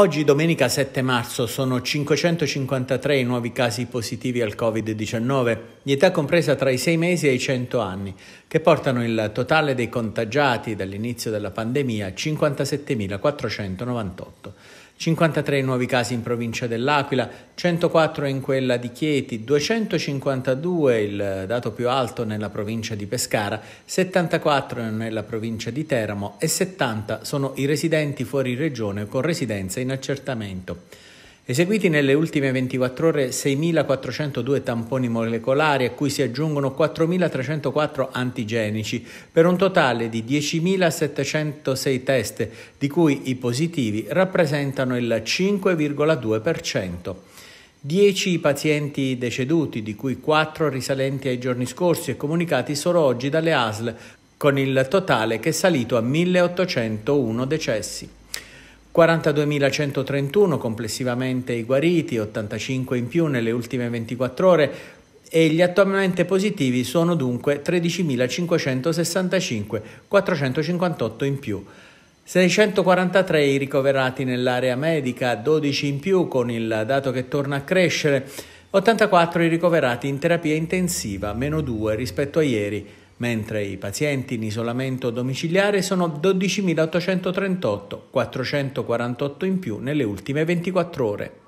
Oggi domenica 7 marzo sono 553 i nuovi casi positivi al Covid-19, di età compresa tra i 6 mesi e i 100 anni, che portano il totale dei contagiati dall'inizio della pandemia a 57.498. 53 nuovi casi in provincia dell'Aquila, 104 in quella di Chieti, 252 il dato più alto nella provincia di Pescara, 74 nella provincia di Teramo e 70 sono i residenti fuori regione con residenza in accertamento. Eseguiti nelle ultime 24 ore 6.402 tamponi molecolari a cui si aggiungono 4.304 antigenici per un totale di 10.706 test di cui i positivi rappresentano il 5,2%. 10 i pazienti deceduti, di cui 4 risalenti ai giorni scorsi e comunicati solo oggi dalle ASL, con il totale che è salito a 1.801 decessi. 42.131 complessivamente i guariti, 85 in più nelle ultime 24 ore e gli attualmente positivi sono dunque 13.565, 458 in più. 643 i ricoverati nell'area medica, 12 in più con il dato che torna a crescere, 84 i ricoverati in terapia intensiva, meno 2 rispetto a ieri, mentre i pazienti in isolamento domiciliare sono 12.838, 448 in più nelle ultime 24 ore.